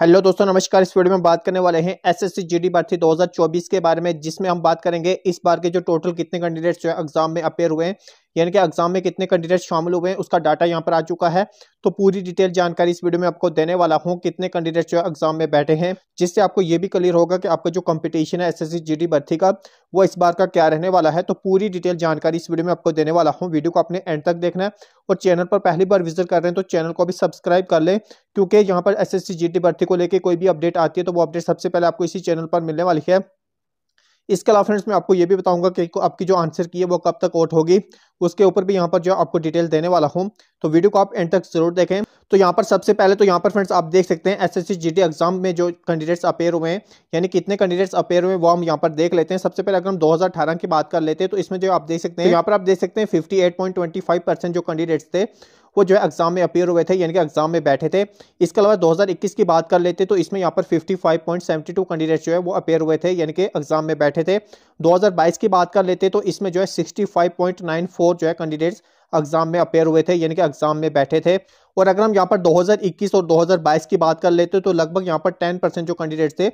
hello दोस्तों नमस्कार इस वीडियो में बात करने वाले हैं एसएससी जीडी भर्ती 2024 के बारे में जिसमें हम बात करेंगे इस बार के जो टोटल कितने कैंडिडेट्स जो एग्जाम में अपेयर हुए हैं यानी कि एग्जाम में कितने कैंडिडेट शामिल हुए हैं उसका डाटा यहाँ पर आ चुका है तो पूरी डिटेल जानकारी इस वीडियो में आपको देने वाला हूँ कितने कैंडिडेट जो एग्जाम में बैठे हैं जिससे आपको ये भी क्लियर होगा कि आपका जो कंपटीशन है एस एस भर्ती का वो इस बार का क्या रहने वाला है तो पूरी डिटेल जानकारी इस वीडियो में आपको देने वाला हूँ वीडियो को अपने एंड तक देखना है और चैनल पर पहली बार विजिट कर रहे हैं तो चैनल को भी सब्सक्राइब कर लें क्योंकि यहाँ पर एस एस भर्ती को लेकर कोई भी अपडेट आती है तो वो अपडेट सबसे पहले आपको इसी चैनल पर मिलने वाली है इसके अलावा फ्रेंड्स मैं आपको ये भी बताऊंगा कि आपकी जो आंसर की है वो कब तक आउट होगी उसके ऊपर भी यहाँ पर जो आपको डिटेल देने वाला हूँ तो वीडियो को आप एंड तक जरूर देखें तो यहाँ पर सबसे पहले तो यहाँ पर फ्रेंड्स आप देख सकते हैं एसएससी जीडी एग्जाम में जो कैंडिडेट्स अपेयर हुए हैं यानी कितने कैंडिडेट्स अपेयर हुए हैं वो हम यहाँ पर देख लेते हैं सबसे पहले अगर हम 2018 की बात कर लेते हैं तो इसमें जो आप देख सकते हैं तो यहाँ पर आप देख सकते हैं फिफ्टी परसेंट जो कैंडिडेट्स थे वो जो है एग्जाम में अपेयर हुए थे यानी कि एग्जाम में बैठे थे इसके अलावा 2021 की बात कर लेते तो इसमें यहाँ पर 55.72 कैंडिडेट जो है वो अपेयर हुए थे यानी कि एग्जाम में बैठे थे 2022 की बात कर लेते तो इसमें जो है 65.94 जो है कैंडिडेट्स एग्जाम में अपेयर हुए थे यानी कि एग्जाम में बैठे थे और अगर हम यहाँ पर 2021 और 2022 की बात कर लेते तो लगभग यहाँ पर 10 परसेंट जो कैंडिडेट थे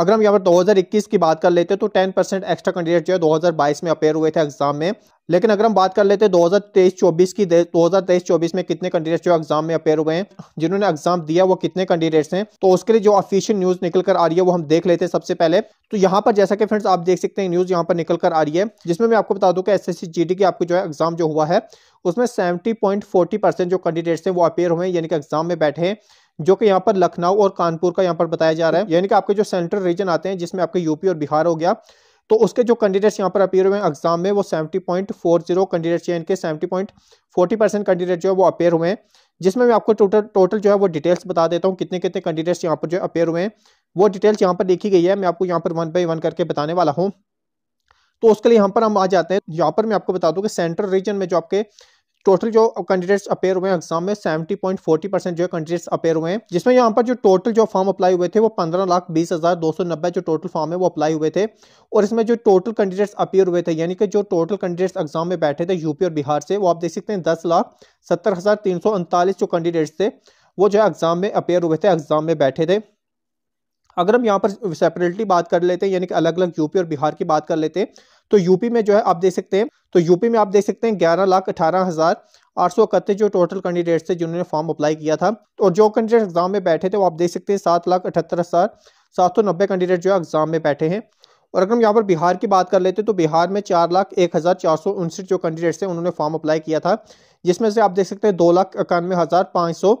अगर हम यहाँ पर 2021 की बात कर लेते हैं तो 10 परसेंट एक्स्ट्रा कैंडिडेट जो है 2022 में अपेयर हुए थे एग्जाम में लेकिन अगर हम बात कर लेते हैं 2023-24 की 2023-24 में कितने कैंडिडेट्स जो एग्जाम में अपेयर हुए हैं जिन्होंने एग्जाम दिया वो कितने कैंडिडेट्स हैं तो उसके लिए जो ऑफिशियल न्यूज निकल कर आ रही है वो हम देख लेते हैं सबसे पहले तो यहाँ पर जैसा कि फ्रेंड्स आप देख सकते हैं न्यूज यहाँ पर निकल कर आ रही है जिसमें मैं आपको बता दू कि एस एस की आपको जो है एग्जाम जो हुआ है उसमें सेवेंटी जो कैंडिडेट्स हैं वो अपेयर हुए हैं यानी कि एग्जाम में बैठे हैं जो कि यहाँ पर लखनऊ और कानपुर का यहाँ पर बताया जा रहा है यानी कि आपके जो सेंट्रल रीजन आते हैं जिसमें आपके यूपी और बिहार हो गया तो उसके जो कैंडिडेट्स यहाँ पर अपेयर हुए हैं एग्जाम में वो seventy point four zero candidates हैं इनके seventy point forty percent candidate जो है वो अपेयर हुए हैं जिसमें मैं आपको टोटल टोटल जो है वो डिटेल्स बता देता हूँ कितने कितने कैंडिडेट्स यहाँ पर जो अपेयर हुए हैं वो डिटेल्स यहाँ पर देखी गई है मैं आपको यहाँ पर वन बाई वन करके बताने वाला हूँ तो उसके लिए यहाँ पर हम आ जाते हैं यहाँ पर मैं आपको बता दूँ कि सेंट्रल रीजन में जो आपके टोटल जो कैंडिडेट्स अपेयर हुए हैं एग्जाम में 70.40 परसेंट जो कैंडिडेट्स अपेयर हुए हैं जिसमें यहाँ पर जो टोटल जो फॉर्म अप्लाई हुए थे वो पंद्रह लाख बीस हज़ार दो सौ नब्बे जो टोटल फॉर्म है वो अप्लाई हुए थे और इसमें जो टोटल कैंडिडेट्स अपेयर हुए थे यानी कि जो टोटल कैंडिडेट्स एग्जाम में बैठे थे यूपी और बिहार से वो आप देख सकते हैं दस लाख सत्तर हज़ार तीन सौ उनतालीस जो कैंडिडेट्स थे वो जो एग्जाम में अपेयर हुए थे एग्जाम में बैठे थे अगर हम यहाँ पर सेपरेटली बात कर लेते हैं यानी कि अलग अलग यूपी और बिहार की बात कर लेते हैं तो यूपी में जो है आप देख सकते हैं तो यूपी में आप देख सकते हैं ग्यारह लाख अठारह हज़ार आठ सौ इकतीस जो टोटल कैंडिडेट्स थे जिन्होंने फॉर्म अप्लाई किया था और जो कैंडिडेट एग्जाम में बैठे थे वो आप देख सकते हैं सात लाख अठहत्तर हज़ार सात सौ नब्बे कैंडिडेट जो है एग्जाम में बैठे हैं और अगर हम यहाँ पर बिहार की बात कर लेते हैं तो बिहार में चार लाख एक हज़ार चार सौ उनसठ जो कैंडिडेट्स थे उन्होंने फॉर्म अप्लाई किया था जिसमें से आप देख सकते हैं दो लाख इक्यानवे हज़ार पाँच सौ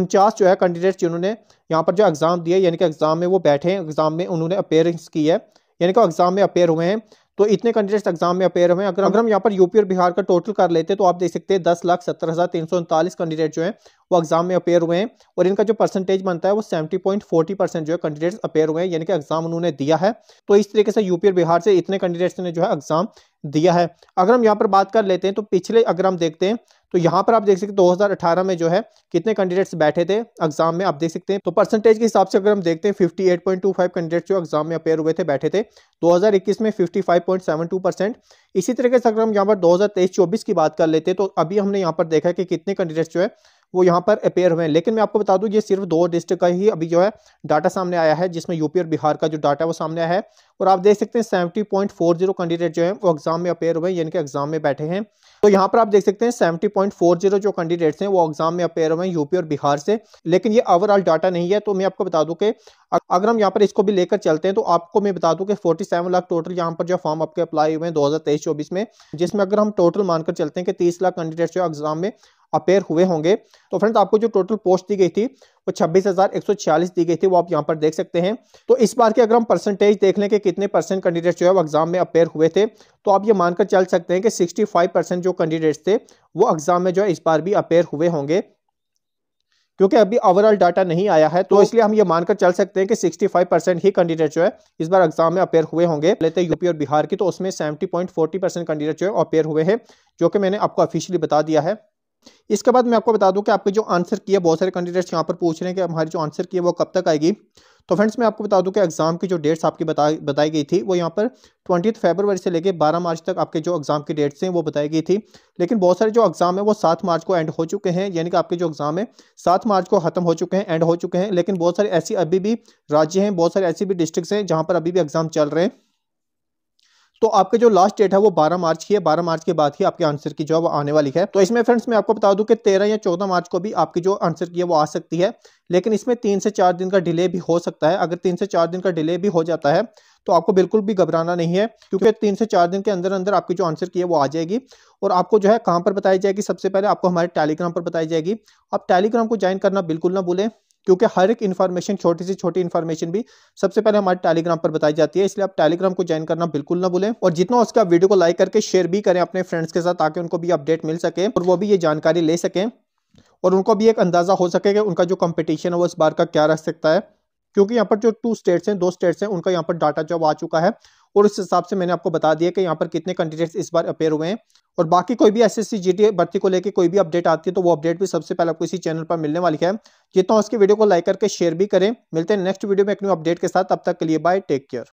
उनचास जो है कैंडिडेट्स जिन्होंने यहाँ पर जो एग्ज़ाम दिया यानी कि एग्ज़ाम में वो बैठे हैं एग्ज़ाम में उन्होंने अपेयरेंस की है यानी कि एग्ज़ाम में अपेयर हुए हैं तो इतने कैंडिडेट्स एग्जाम में अपेयर हुए अगर अगर हम यहाँ पर यूपी और बिहार का टोटल कर लेते तो आप देख सकते हैं दस लाख सत्तर हज़ार तीन सौ उनतालीस कैंडिडेट जो है वो एग्जाम में अपेयर हुए हैं और इनका जो परसेंटेज बनता है वो सेवेंटी पॉइंट फोर्टी परसेंट जो है कैंडिडेट्स अपेयर हुए हैं यानी कि एग्जाम उन्होंने दिया है तो इस तरीके से यूपी और बिहार से इतने कैंडिडेट्स ने जो है एग्जाम दिया है अगर हम यहाँ पर बात कर लेते हैं तो पिछले अगर हम देखते हैं तो यहाँ पर आप देख सकते हैं 2018 में जो है कितने कैंडिडेट्स बैठे थे एग्जाम में आप देख सकते हैं तो परसेंटेज के हिसाब से अगर हम देखते हैं 58.25 कैंडिडेट्स जो एग्जाम में अपेयर हुए थे बैठे थे 2021 में 55.72 परसेंट इसी तरीके से अगर हम यहाँ पर 2023-24 की बात कर लेते हैं तो अभी हमने यहाँ पर देखा है कि कितने कैंडिडेट्स जो है वो यहाँ पर अपेयर हुए हैं लेकिन मैं आपको बता दूँ ये सिर्फ दो डिस्ट्रिक्ट का ही अभी जो है डाटा सामने आया है जिसमें यूपी और बिहार का जो डाटा वो सामने आया है और आप देख सकते हैं seventy point four zero candidate जो है वो एग्जाम में अपेयर हुए हैं यानी कि एग्जाम में बैठे हैं तो यहाँ पर आप देख सकते हैं सेवेंटी पॉइंट फोर जीरो जो कैंडिडेट्स हैं वो एग्जाम में अपेयर हुए हैं यूपी और बिहार से लेकिन ये ओवरऑल डाटा नहीं है तो मैं आपको बता दूँ कि अगर हम यहाँ पर इसको भी लेकर चलते हैं तो आपको मैं बता दूँ कि फोर्टी सेवन लाख टोटल यहाँ पर जो फॉर्म आपके अप्लाई हुए हैं दो हजार तेईस चौबीस में जिसमें अगर हम टोटल मानकर चलते हैं कि तीस लाख कैंडिडेट्स जो एग्जाम में अपेयर हुए होंगे तो फ्रेंड्स आपको जो टोटल पोस्ट दी गई थी वो छब्बीस दी गई थी वो आप यहाँ पर देख सकते हैं तो इस बार के अगर हम परसेंटेज देख लें कि कितने परसेंट कैंडिडेट जो है वो एग्ज़ाम में अपेयर हुए थे तो आप ये मानकर चल सकते हैं कि सिक्सटी परसेंट जो कैंडिडेट्स थे वो एग्ज़ाम में जो है इस बार भी अपेयर हुए होंगे क्योंकि अभी ओवरऑल डाटा नहीं आया है तो, तो इसलिए हम ये मानकर चल सकते हैं कि 65 परसेंट ही कैंडिडेट जो है इस बार एग्जाम में अपेयर हुए होंगे लेते हैं यूपी और बिहार की तो उसमें 70.40 परसेंट कैंडिडेट जो है अपेयर हुए हैं जो कि मैंने आपको ऑफिशियली बता दिया है इसके बाद मैं आपको बता दूं कि आपके जो आंसर किया बहुत सारे कैंडिडेट्स यहाँ पर पूछ रहे हैं कि हमारी जो आंसर की है वो कब तक आएगी तो फ्रेंड्स मैं आपको बता दूं कि एग्ज़ाम की जो डेट्स आपकी बता बताई गई थी वो यहाँ पर ट्वेंटी फरवरी से लेकर 12 मार्च तक आपके जो एग्ज़ाम की डेट्स हैं वो बताई गई थी लेकिन बहुत सारे जो एग्ज़ाम है वो सात मार्च को एंड हो चुके हैं यानी कि आपके जो एग्ज़ाम है सात मार्च को ख़त्म हो चुके हैं एंड हो चुके हैं लेकिन बहुत सारे ऐसी अभी भी राज्य हैं बहुत सारे ऐसी भी डिस्ट्रिक्ट हैं जहाँ पर अभी भी एग्ज़ाम चल रहे हैं तो आपके जो लास्ट डेट है वो 12 मार्च की है 12 मार्च के बाद ही आपके आंसर की जो है वो आने वाली है तो इसमें फ्रेंड्स मैं आपको बता दूं कि 13 या 14 मार्च को भी आपकी जो आंसर की है वो आ सकती है लेकिन इसमें तीन से चार दिन का डिले भी हो सकता है अगर तीन से चार दिन का डिले भी हो जाता है तो आपको बिल्कुल भी घबराना नहीं है क्योंकि तीन से चार दिन के अंदर अंदर आपकी जो आंसर की है वो आ जाएगी और आपको जो है कहाँ पर बताई जाएगी सबसे पहले आपको हमारे टेलीग्राम पर बताई जाएगी आप टेलीग्राम को ज्वाइन करना बिल्कुल ना भूलें क्योंकि हर एक इन्फॉर्मेशन छोटी से छोटी इन्फॉर्मेशन भी सबसे पहले हमारे टेलीग्राम पर बताई जाती है इसलिए आप टेलीग्राम को ज्वाइन करना बिल्कुल ना भूलें और जितना उसका वीडियो को लाइक करके शेयर भी करें अपने फ्रेंड्स के साथ ताकि उनको भी अपडेट मिल सके और वो भी ये जानकारी ले सकें और उनको भी एक अंदाज़ा हो सके कि उनका जो कंपटीशन है वो इस बार का क्या रह सकता है क्योंकि यहाँ पर जो टू स्टेट्स हैं दो स्टेट्स हैं उनका यहाँ पर डाटा जो आ चुका है और उस हिसाब से मैंने आपको बता दिया कि यहाँ पर कितने कैंडिडेट्स इस बार अपेयर हुए हैं और बाकी कोई भी एस एस भर्ती को लेकर कोई भी अपडेट आती है तो वो अपडेट भी सबसे पहले आपको इसी चैनल पर मिलने वाली है जितना उसकी वीडियो को लाइक करके शेयर भी करें मिलते हैं नेक्स्ट वीडियो में एक न्यू अपडेट के साथ अब तक के लिए बाय टेक केयर